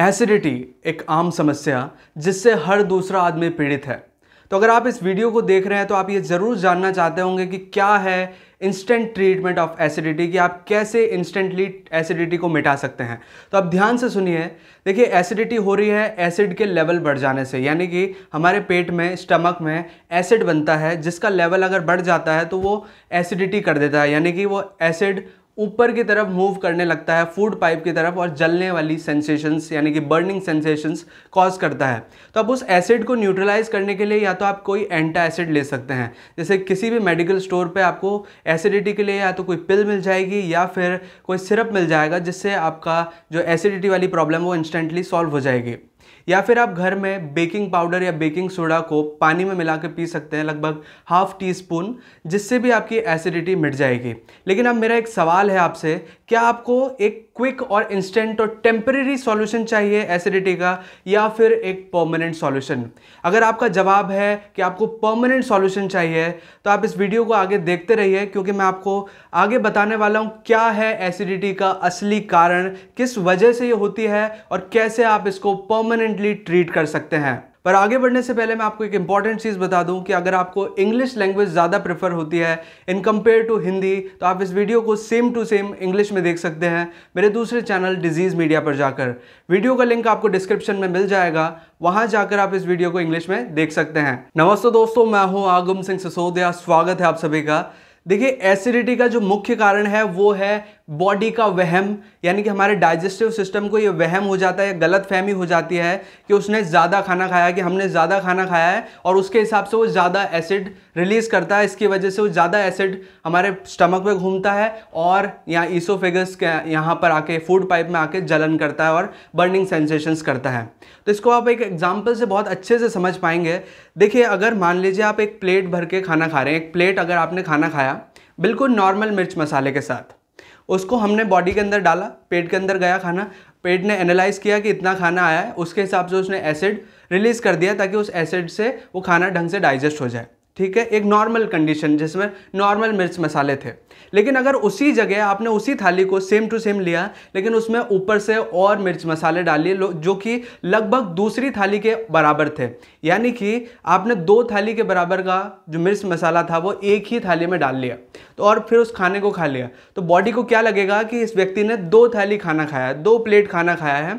acidity एक आम समस्या जिससे हर दूसरा आदमी पीड़ित है तो अगर आप इस वीडियो को देख रहे हैं तो आप ये ज़रूर जानना चाहते होंगे कि क्या है इंस्टेंट ट्रीटमेंट ऑफ एसिडिटी कि आप कैसे इंस्टेंटली एसिडिटी को मिटा सकते हैं तो आप ध्यान से सुनिए देखिए एसिडिटी हो रही है एसिड के लेवल बढ़ जाने से यानी कि हमारे पेट में स्टमक में एसिड बनता है जिसका लेवल अगर बढ़ जाता है तो वो एसिडिटी कर देता है यानी कि वो एसिड ऊपर की तरफ मूव करने लगता है फूड पाइप की तरफ और जलने वाली सेंसेशंस यानी कि बर्निंग सेंसेशंस कॉज करता है तो अब उस एसिड को न्यूट्रलाइज करने के लिए या तो आप कोई एंटा एसिड ले सकते हैं जैसे किसी भी मेडिकल स्टोर पे आपको एसिडिटी के लिए या तो कोई पिल मिल जाएगी या फिर कोई सिरप मिल जाएगा जिससे आपका जो एसिडिटी वाली प्रॉब्लम वो इंस्टेंटली सॉल्व हो जाएगी या फिर आप घर में बेकिंग पाउडर या बेकिंग सोडा को पानी में मिला पी सकते हैं लगभग हाफ टी स्पून जिससे भी आपकी एसिडिटी मिट जाएगी लेकिन अब मेरा एक सवाल है आपसे क्या आपको एक क्विक और इंस्टेंट और टेम्परेरी सॉल्यूशन चाहिए एसिडिटी का या फिर एक परमानेंट सॉल्यूशन अगर आपका जवाब है कि आपको परमानेंट सॉल्यूशन चाहिए तो आप इस वीडियो को आगे देखते रहिए क्योंकि मैं आपको आगे बताने वाला हूँ क्या है एसिडिटी का असली कारण किस वजह से ये होती है और कैसे आप इसको परमानेंटली ट्रीट कर सकते हैं पर आगे बढ़ने से पहले मैं आपको एक इंपॉर्टेंट चीज़ बता दूं कि अगर आपको इंग्लिश लैंग्वेज ज़्यादा प्रेफर होती है इन कंपेयर टू हिंदी तो आप इस वीडियो को सेम टू सेम इंग्लिश में देख सकते हैं मेरे दूसरे चैनल डिजीज़ मीडिया पर जाकर वीडियो का लिंक आपको डिस्क्रिप्शन में मिल जाएगा वहां जाकर आप इस वीडियो को इंग्लिश में देख सकते हैं नमस्ते दोस्तों मैं हूँ आगम सिंह सिसोदिया स्वागत है आप सभी का देखिए एसिडिटी का जो मुख्य कारण है वो है बॉडी का वहम यानी कि हमारे डाइजेस्टिव सिस्टम को ये वहम हो जाता है गलत फहमी हो जाती है कि उसने ज़्यादा खाना खाया कि हमने ज़्यादा खाना खाया है और उसके हिसाब से वो ज़्यादा एसिड रिलीज़ करता है इसकी वजह से वो ज़्यादा एसिड हमारे स्टमक में घूमता है और यहाँ ईसोफेगस के यहाँ पर आके फूड पाइप में आके जलन करता है और बर्निंग सेंसेशंस करता है तो इसको आप एक एग्जाम्पल से बहुत अच्छे से समझ पाएंगे देखिए अगर मान लीजिए आप एक प्लेट भर के खाना खा रहे हैं एक प्लेट अगर आपने खाना खाया बिल्कुल नॉर्मल मिर्च मसाले के साथ उसको हमने बॉडी के अंदर डाला पेट के अंदर गया खाना पेट ने एनालाइज किया कि इतना खाना आया है उसके हिसाब से उसने एसिड रिलीज़ कर दिया ताकि उस एसिड से वो खाना ढंग से डाइजेस्ट हो जाए ठीक है एक नॉर्मल कंडीशन जिसमें नॉर्मल मिर्च मसाले थे लेकिन अगर उसी जगह आपने उसी थाली को सेम टू सेम लिया लेकिन उसमें ऊपर से और मिर्च मसाले डालिए जो कि लगभग दूसरी थाली के बराबर थे यानी कि आपने दो थाली के बराबर का जो मिर्च मसाला था वो एक ही थाली में डाल लिया तो और फिर उस खाने को खा लिया तो बॉडी को क्या लगेगा कि इस व्यक्ति ने दो थाली खाना खाया है दो प्लेट खाना खाया है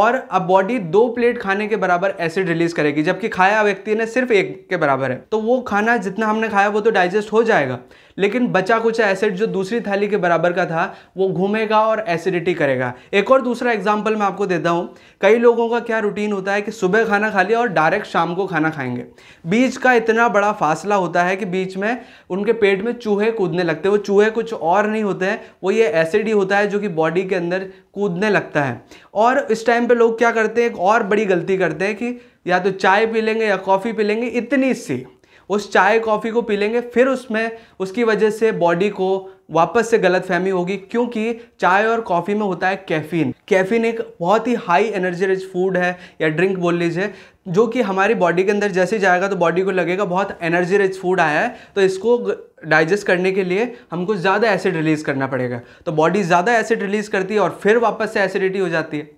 और अब बॉडी दो प्लेट खाने के बराबर एसिड रिलीज करेगी जबकि खाया व्यक्ति ने सिर्फ एक के बराबर है तो वो खाना जितना हमने खाया वो तो डाइजेस्ट हो जाएगा लेकिन बचा कुछ एसिड जो दूसरी थाली के बराबर का था वो घूमेगा और एसिडिटी करेगा एक और दूसरा एग्जाम्पल मैं आपको देता हूँ कई लोगों का क्या रूटीन होता है कि सुबह खाना खा लिया और डायरेक्ट शाम को खाना खाएंगे बीच का इतना बड़ा फासला होता है कि बीच में उनके पेट में चूहे कूदने लगते वो चूहे कुछ और नहीं होते हैं वो ये एसिड ही होता है जो कि बॉडी के अंदर कूदने लगता है और इस टाइम पर लोग क्या करते हैं एक और बड़ी गलती करते हैं कि या तो चाय पी लेंगे या कॉफ़ी पी लेंगे इतनी सी उस चाय कॉफ़ी को पी लेंगे फिर उसमें उसकी वजह से बॉडी को वापस से गलत फहमी होगी क्योंकि चाय और कॉफ़ी में होता है कैफीन कैफीन एक बहुत ही हाई एनर्जी रिच फूड है या ड्रिंक बोल लीजिए जो कि हमारी बॉडी के अंदर जैसे जाएगा तो बॉडी को लगेगा बहुत एनर्जी रिच फूड आया है तो इसको डाइजेस्ट करने के लिए हमको ज़्यादा एसिड रिलीज़ करना पड़ेगा तो बॉडी ज़्यादा एसिड रिलीज़ करती है और फिर वापस से एसिडिटी हो जाती है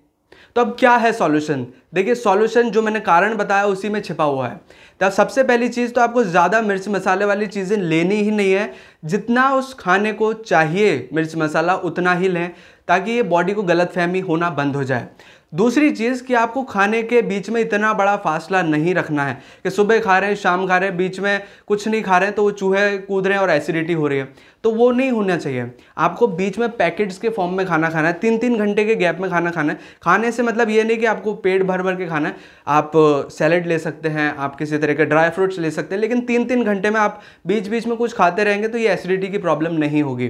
तो अब क्या है सॉल्यूशन देखिए सॉल्यूशन जो मैंने कारण बताया उसी में छिपा हुआ है तो सबसे पहली चीज़ तो आपको ज़्यादा मिर्च मसाले वाली चीज़ें लेनी ही नहीं है जितना उस खाने को चाहिए मिर्च मसाला उतना ही लें ताकि ये बॉडी को गलत फहमी होना बंद हो जाए दूसरी चीज़ कि आपको खाने के बीच में इतना बड़ा फासला नहीं रखना है कि सुबह खा रहे हैं शाम खा रहे हैं बीच में कुछ नहीं खा रहे हैं तो वो चूहे कूद रहे हैं और एसिडिटी हो रही है तो वो नहीं होना चाहिए आपको बीच में पैकेट्स के फॉर्म में खाना खाना है तीन तीन घंटे के गैप में खाना खाना है खाने से मतलब ये नहीं कि आपको पेट भर भर के खाना है आप सैलड ले सकते हैं आप किसी तरह के ड्राई फ्रूट्स ले सकते हैं लेकिन तीन तीन घंटे में आप बीच बीच में कुछ खाते रहेंगे तो ये एसिडिटी की प्रॉब्लम नहीं होगी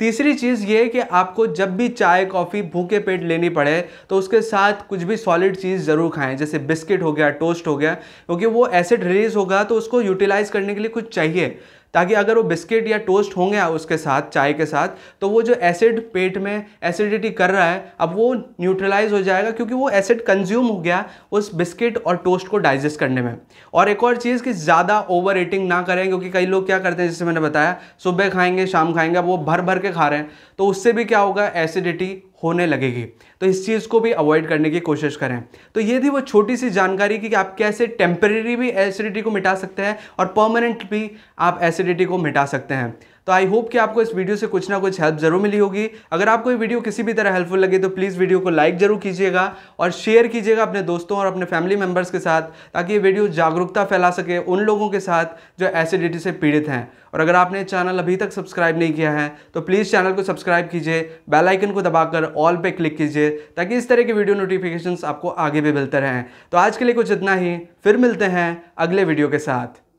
तीसरी चीज़ ये कि आपको जब भी चाय कॉफ़ी भूखे पेट लेनी पड़े तो उसके साथ कुछ भी सॉलिड चीज़ ज़रूर खाएं जैसे बिस्किट हो गया टोस्ट हो गया क्योंकि वो एसिड रिलीज़ होगा तो उसको यूटिलाइज़ करने के लिए कुछ चाहिए ताकि अगर वो बिस्किट या टोस्ट होंगे उसके साथ चाय के साथ तो वो जो एसिड पेट में एसिडिटी कर रहा है अब वो न्यूट्रलाइज हो जाएगा क्योंकि वो एसिड कंज्यूम हो गया उस बिस्किट और टोस्ट को डाइजेस्ट करने में और एक और चीज़ कि ज़्यादा ओवर ईटिंग ना करें क्योंकि कई लोग क्या करते हैं जैसे मैंने बताया सुबह खाएंगे शाम खाएंगे अब वो भर भर के खा रहे हैं तो उससे भी क्या होगा एसिडिटी होने लगेगी तो इस चीज़ को भी अवॉइड करने की कोशिश करें तो ये थी वो छोटी सी जानकारी कि आप कैसे टेम्परेरी भी एसिडिटी को मिटा सकते हैं और परमानेंट भी आप एसिडिटी को मिटा सकते हैं तो आई होप कि आपको इस वीडियो से कुछ ना कुछ हेल्प जरूर मिली होगी अगर आपको ये वीडियो किसी भी तरह हेल्पफुल लगे तो प्लीज़ वीडियो को लाइक जरूर कीजिएगा और शेयर कीजिएगा अपने दोस्तों और अपने फैमिली मेम्बर्स के साथ ताकि ये वीडियो जागरूकता फैला सके उन लोगों के साथ जो एसिडिटी से पीड़ित हैं और अगर आपने चैनल अभी तक सब्सक्राइब नहीं किया है तो प्लीज़ चैनल को सब्सक्राइब कीजिए बेलाइकन को दबाकर ऑल पर क्लिक कीजिए ताकि इस तरह के वीडियो नोटिफिकेशन आपको आगे भी मिलते रहें तो आज के लिए कुछ इतना ही फिर मिलते हैं अगले वीडियो के साथ